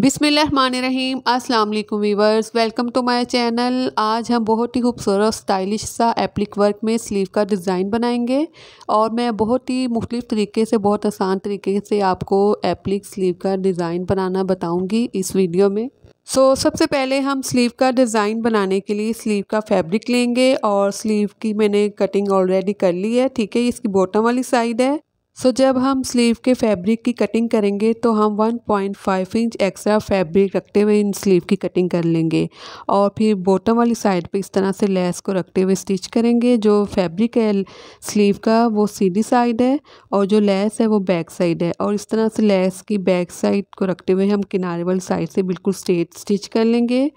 बिसमीम अस्सलाम वालेकुम viewers welcome to my channel आज हम बहुत ही खूबसूरत स्टाइलिश सा एप्लिक वर्क में स्लीव का डिज़ाइन बनाएंगे और मैं बहुत ही मुख्तलिफ़ तरीके से बहुत आसान तरीके से आपको एप्लिक स्लीव का डिज़ाइन बनाना बताऊंगी इस वीडियो में सो so, सबसे पहले हम स्लीव का डिज़ाइन बनाने के लिए स्लीव का फैब्रिक लेंगे और स्लीव की मैंने कटिंग ऑलरेडी कर ली है ठीक है इसकी बॉटम वाली साइड है सो so, जब हम स्लीव के फैब्रिक की कटिंग करेंगे तो हम 1.5 इंच एक्स्ट्रा फैब्रिक रखते हुए इन स्लीव की कटिंग कर लेंगे और फिर बॉटम वाली साइड पे इस तरह से लेस को रखते हुए स्टिच करेंगे जो फैब्रिक है स्लीव का वो सीधी साइड है और जो लेस है वो बैक साइड है और इस तरह से लेस की बैक साइड को रखते हुए हम किनारे वाली साइड से बिल्कुल स्ट्रेट स्टिच कर लेंगे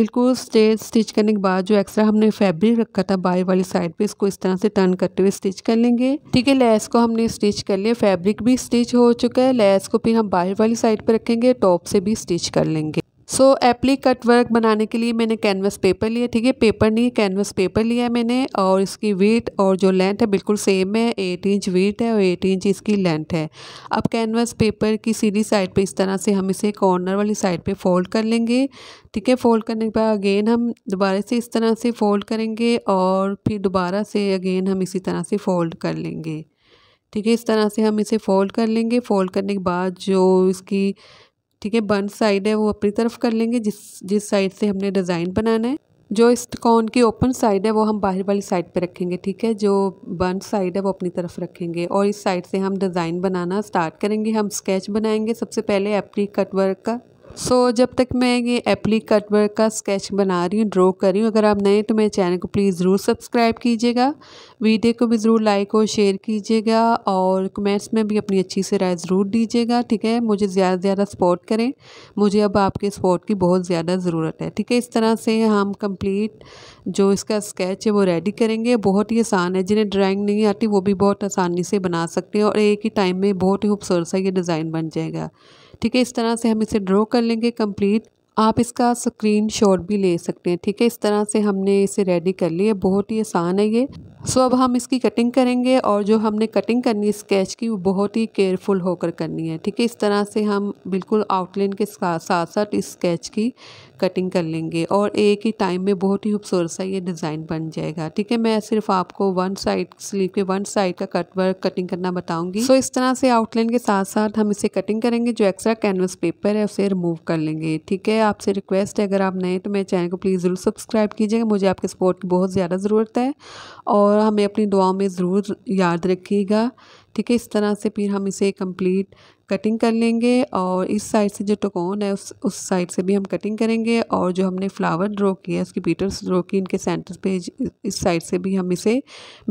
बिल्कुल स्ट्रेट स्टिच करने के बाद जो एक्स्ट्रा हमने फैब्रिक रखा था बाहर वाली साइड पर इसको इस तरह से टर्न करते हुए स्टिच कर लेंगे ठीक है लेस को हमने स्टिच स्टिच कर लिया फैब्रिक भी स्टिच हो चुका है लेस को फिर हम बाहर वाली साइड पर रखेंगे टॉप से भी स्टिच कर लेंगे so so, applique work बनाने के लिए मैंने कैनवस पेपर लिया ठीक है पेपर नहीं कैनवस पेपर लिया है मैंने और इसकी वेट और जो लेंथ है बिल्कुल सेम है एट इंच वेट है और एट इंच इसकी लेंथ है अब कैनवस पेपर की सीधी साइड पे इस तरह से हम इसे कॉर्नर वाली साइड पे फोल्ड कर लेंगे ठीक है फोल्ड करने के बाद अगेन हम दोबारा से इस तरह से फोल्ड करेंगे और फिर दोबारा से अगेन हम इसी तरह से फोल्ड कर लेंगे ठीक है इस तरह से हम इसे फ़ोल्ड कर लेंगे फ़ोल्ड करने के बाद जो इसकी ठीक है बंद साइड है वो अपनी तरफ कर लेंगे जिस जिस साइड से हमने डिज़ाइन बनाना है जो इस कौन की ओपन साइड है वो हम बाहर वाली साइड पे रखेंगे ठीक है जो बंद साइड है वो अपनी तरफ रखेंगे और इस साइड से हम डिज़ाइन बनाना स्टार्ट करेंगे हम स्केच बनाएंगे सबसे पहले एप्री कटवर्क का सो so, जब तक मैं ये एप्ली कटवर्क का स्केच बना रही हूँ ड्रॉ कर रही हूँ अगर आप नए तो मेरे चैनल को प्लीज़ ज़रूर सब्सक्राइब कीजिएगा वीडियो को भी ज़रूर लाइक और शेयर कीजिएगा और कमेंट्स में भी अपनी अच्छी से राय ज़रूर दीजिएगा ठीक है मुझे ज़्यादा से ज़्यादा सपोर्ट करें मुझे अब आपके सपोर्ट की बहुत ज़्यादा ज़रूरत है ठीक है इस तरह से हम कम्प्लीट जो इसका स्केच है वो रेडी करेंगे बहुत ही आसान है जिन्हें ड्राइंग नहीं आती वो भी बहुत आसानी से बना सकते हैं और एक ही टाइम में बहुत ही खूबसूरत सा ये डिज़ाइन बन जाएगा ठीक है इस तरह से हम इसे ड्रॉ कर लेंगे कंप्लीट आप इसका स्क्रीन शॉट भी ले सकते हैं ठीक है इस तरह से हमने इसे रेडी कर लिया बहुत ही आसान है ये सो अब हम इसकी कटिंग करेंगे और जो हमने कटिंग करनी है स्केच की वो बहुत ही केयरफुल होकर करनी है ठीक है इस तरह से हम बिल्कुल आउटलाइन के साथ साथ इस स्केच की कटिंग कर लेंगे और एक ही टाइम में बहुत ही खूबसूरत सा ये डिज़ाइन बन जाएगा ठीक है मैं सिर्फ आपको वन साइड स्लीव के वन साइड का कट वर्क कटिंग करना बताऊंगी सो so, इस तरह से आउटलाइन के साथ साथ हम इसे कटिंग करेंगे जो एक्स्ट्रा कैनवस पेपर है उसे रिमूव कर लेंगे ठीक है आपसे रिक्वेस्ट है अगर आप नए तो मेरे चैनल को प्लीज़ ज़रूर सब्सक्राइब कीजिएगा मुझे आपके सपोर्ट की बहुत ज़्यादा ज़रूरत है और हमें अपनी दुआओं में ज़रूर याद रखिएगा ठीक है इस तरह से फिर हम इसे कंप्लीट कटिंग कर लेंगे और इस साइड से जो टकोन है उस उस साइड से भी हम कटिंग करेंगे और जो हमने फ्लावर ड्रॉ किया है उसकी पीटर्स ड्रॉ की इनके सेंटर पे इस साइड से भी हम इसे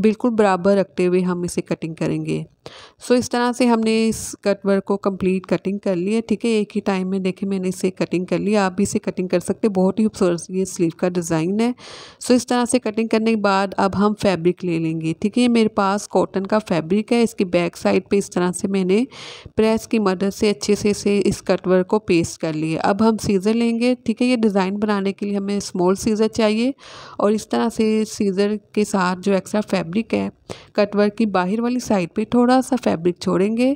बिल्कुल बराबर रखते हुए हम इसे कटिंग करेंगे सो so, इस तरह से हमने इस कट वर्क को कंप्लीट कटिंग कर ली है ठीक है एक ही टाइम में देखे मैंने इसे कटिंग कर ली आप भी इसे कटिंग कर सकते बहुत ही खूबसूरत ये स्लीव का डिज़ाइन है सो so, इस तरह से कटिंग करने के बाद अब हम फैब्रिक ले लेंगे ठीक है ये मेरे पास कॉटन का फैब्रिक है इसकी बैक साइड पर इस तरह से मैंने प्रेस की मदद से अच्छे से इसे इस कट वर्क को पेस्ट कर लिए अब हम सीज़र लेंगे ठीक है ये डिज़ाइन बनाने के लिए हमें स्मॉल सीज़र चाहिए और इस तरह से सीज़र के साथ जो एक्स्ट्रा फैब्रिक है कटवर की बाहर वाली साइड पे थोड़ा सा फैब्रिक छोड़ेंगे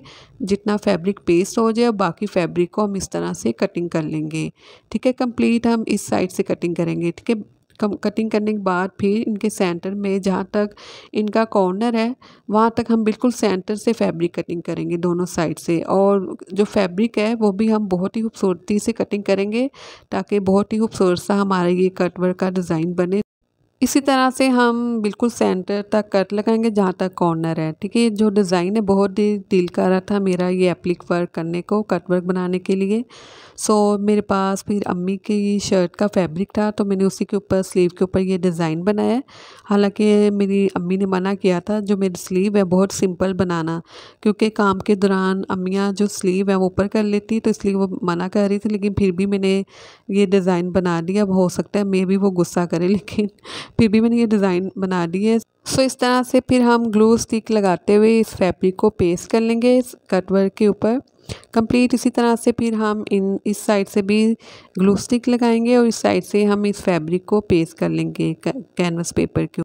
जितना फैब्रिक पेस्ट हो जाए बाकी फैब्रिक को हम इस तरह से कटिंग कर लेंगे ठीक है कंप्लीट हम इस साइड से कटिंग करेंगे ठीक है कम कटिंग करने के बाद फिर इनके सेंटर में जहाँ तक इनका कॉर्नर है वहाँ तक हम बिल्कुल सेंटर से फैब्रिक कटिंग करेंगे दोनों साइड से और जो फैब्रिक है वो भी हम बहुत ही खूबसूरती से कटिंग करेंगे ताकि बहुत ही खूबसूरत सा हमारा ये कटवर का डिज़ाइन बने इसी तरह से हम बिल्कुल सेंटर तक कट लगाएंगे जहाँ तक कॉर्नर है ठीक है जो डिज़ाइन है बहुत ही दिल कर रहा था मेरा ये एप्लिक वर्क करने को कट वर्क बनाने के लिए सो मेरे पास फिर अम्मी की शर्ट का फैब्रिक था तो मैंने उसी के ऊपर स्लीव के ऊपर ये डिज़ाइन बनाया हालांकि मेरी अम्मी ने मना किया था जो मेरी स्लीव है बहुत सिंपल बनाना क्योंकि काम के दौरान अम्मियाँ जो स्लीव है वो ऊपर कर लेती तो इसलिए वो मना कर रही थी लेकिन फिर भी मैंने ये डिज़ाइन बना दिया अब हो सकता है मे भी वो गुस्सा करे लेकिन फिर भी मैंने ये डिज़ाइन बना ली है सो इस तरह से फिर हम ग्लू स्टिक लगाते हुए इस फैब्रिक को पेस्ट कर लेंगे इस कटवर्क के ऊपर कंप्लीट इसी तरह से फिर हम इन इस साइड से भी ग्लू स्टिक लगाएंगे और इस साइड से हम इस फैब्रिक को पेस्ट कर लेंगे कैनवस पेपर के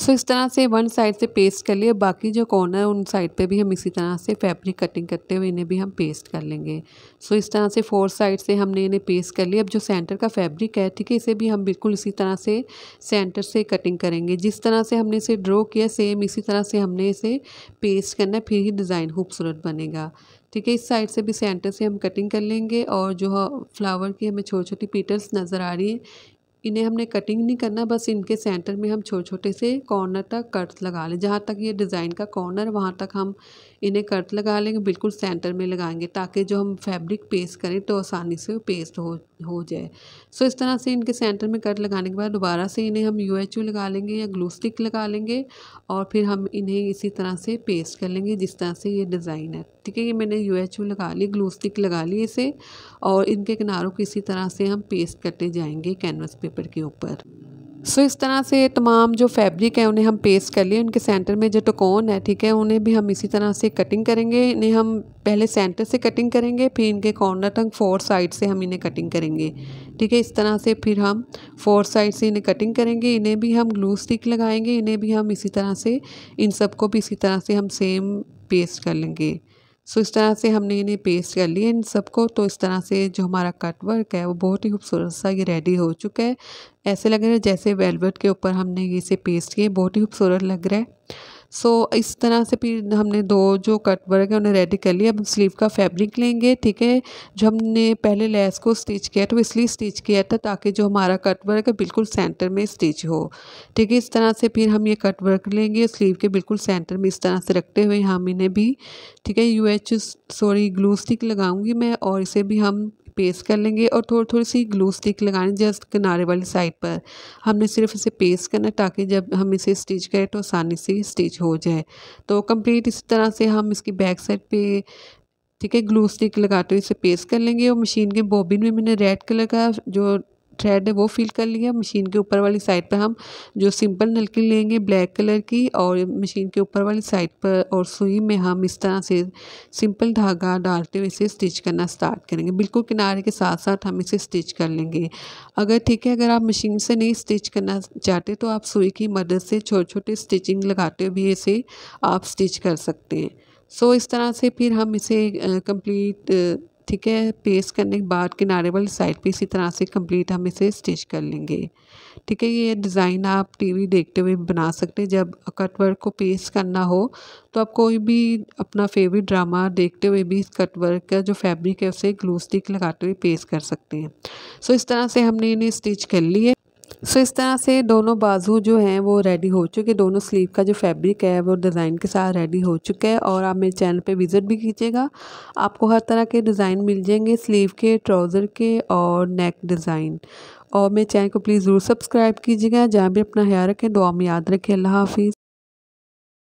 सो इस तरह से वन साइड से पेस्ट कर लिए बाकी जो कॉर्नर उन साइड पे भी हम इसी तरह से फैब्रिक कटिंग करते हुए इन्हें भी हम पेस्ट कर लेंगे सो इस तरह से फोर साइड से हमने इन्हें पेस्ट कर लिया अब जो सेंटर का फैब्रिक है ठीक है इसे भी हम बिल्कुल इसी तरह से सेंटर से कटिंग करेंगे जिस तरह से हमने इसे ड्रॉ किया सेम इसी तरह से हमने इसे पेस्ट करना है फिर ही डिज़ाइन खूबसूरत बनेगा ठीक है इस साइड से भी सेंटर से हम कटिंग कर लेंगे और जो फ्लावर की हमें छोटी छोटी पीटल्स नज़र आ रही हैं इन्हें हमने कटिंग नहीं करना बस इनके सेंटर में हम छोटे छोटे से कॉर्नर तक कर्ट लगा लें जहाँ तक ये डिज़ाइन का कॉर्नर वहाँ तक हम इन्हें कर्ट लगा लेंगे बिल्कुल सेंटर में लगाएंगे ताकि जो हम फैब्रिक पेस्ट करें तो आसानी से पेस्ट हो हो जाए सो इस तरह से इनके सेंटर में कट लगाने के बाद दोबारा से इन्हें हम यू एच यू लगा लेंगे या ग्लू स्टिक लगा लेंगे और फिर हम इन्हें इसी तरह से पेस्ट कर लेंगे जिस तरह से ये डिज़ाइन है ठीक है ये मैंने यू एच लगा ली ग्लू स्टिक लगा ली इसे और इनके किनारों को इसी तरह से हम पेस्ट करते जाएंगे कैनवस पेपर के ऊपर सो so, इस तरह से तमाम जो फैब्रिक है उन्हें हम पेस्ट कर लिए उनके सेंटर में जो टकोन है ठीक है उन्हें भी हम इसी तरह से कटिंग करेंगे इन्हें हम पहले सेंटर से कटिंग करेंगे फिर इनके कॉर्नर तक फोर साइड से हम इन्हें कटिंग करेंगे ठीक है इस तरह से फिर हम फोर साइड से इन्हें कटिंग करेंगे इन्हें भी हम ग्लू स्टिक लगाएंगे इन्हें भी हम इसी तरह से इन सबको भी इसी तरह से हम सेम पेस्ट कर लेंगे सो इस तरह से हमने इन्हें पेस्ट कर लिया इन सबको तो इस तरह से जो हमारा कट वर्क है वो बहुत ही खूबसूरत सा ये रेडी हो चुका है ऐसे लग रहा है जैसे वेलवेट के ऊपर हमने इसे पेस्ट किए बहुत ही खूबसूरत लग रहा है सो इस तरह से फिर हमने दो जो कट वर्क है उन्हें रेडी कर लिया अब स्लीव का फैब्रिक लेंगे ठीक है जो हमने पहले लेस को स्टिच किया था वो इसलिए स्टिच किया था ताकि जो हमारा कट वर्क है बिल्कुल सेंटर में स्टिच हो ठीक है इस तरह से फिर हम ये कट वर्क लेंगे स्लीव के बिल्कुल सेंटर में इस तरह से रखते हुए हम इन्हें भी ठीक है यू एच सॉरी ग्लू स्टिक लगाऊंगी मैं और इसे भी हम पेस्ट कर लेंगे और थोड़ी थोड़ी सी ग्लू स्टिक लगानी जस्ट किनारे वाली साइड पर हमने सिर्फ इसे पेस्ट करना ताकि जब हम इसे स्टिच करें तो आसानी से स्टिच हो जाए तो कंप्लीट इस तरह से हम इसकी बैक साइड पे ठीक है ग्लू स्टिक लगाते हुए इसे पेस्ट कर लेंगे और मशीन के बॉबिन में मैंने रेड कलर का जो थ्रेड है वो फिल कर लिया मशीन के ऊपर वाली साइड पर हम जो सिंपल नलकी लेंगे ब्लैक कलर की और मशीन के ऊपर वाली साइड पर और सुई में हम इस तरह से सिंपल धागा डालते हुए इसे स्टिच करना स्टार्ट करेंगे बिल्कुल किनारे के साथ साथ हम इसे स्टिच कर लेंगे अगर ठीक है अगर आप मशीन से नहीं स्टिच करना चाहते तो आप सुई की मदद से छोटे छोटे स्टिचिंग लगाते हुए भी इसे आप स्टिच कर सकते हैं सो so, इस तरह से फिर हम इसे कंप्लीट ठीक है पेस्ट करने के बाद किनारे वाली साइड पे इसी तरह से कंप्लीट हम इसे स्टिच कर लेंगे ठीक है ये डिज़ाइन आप टीवी देखते हुए बना सकते हैं जब कटवर्क को पेस्ट करना हो तो आप कोई भी अपना फेवरेट ड्रामा देखते हुए भी इस कटवर्क का जो फैब्रिक है उसे ग्लू स्टिक लगाते हुए पेस्ट कर सकते हैं सो इस तरह से हमने इन्हें स्टिच कर लिए सो so, इस तरह से दोनों बाजू जो हैं वो रेडी हो चुके दोनों स्लीव का जो फैब्रिक है वो डिज़ाइन के साथ रेडी हो चुका है और आप मेरे चैनल पे विज़िट भी कीजिएगा आपको हर तरह के डिज़ाइन मिल जाएंगे स्लीव के ट्राउज़र के और नेक डिज़ाइन और मेरे चैनल को प्लीज़ ज़रूर सब्सक्राइब कीजिएगा जहाँ भी अपना ख्याल रखें दुआ में याद रखें अल्लाह हाफिज़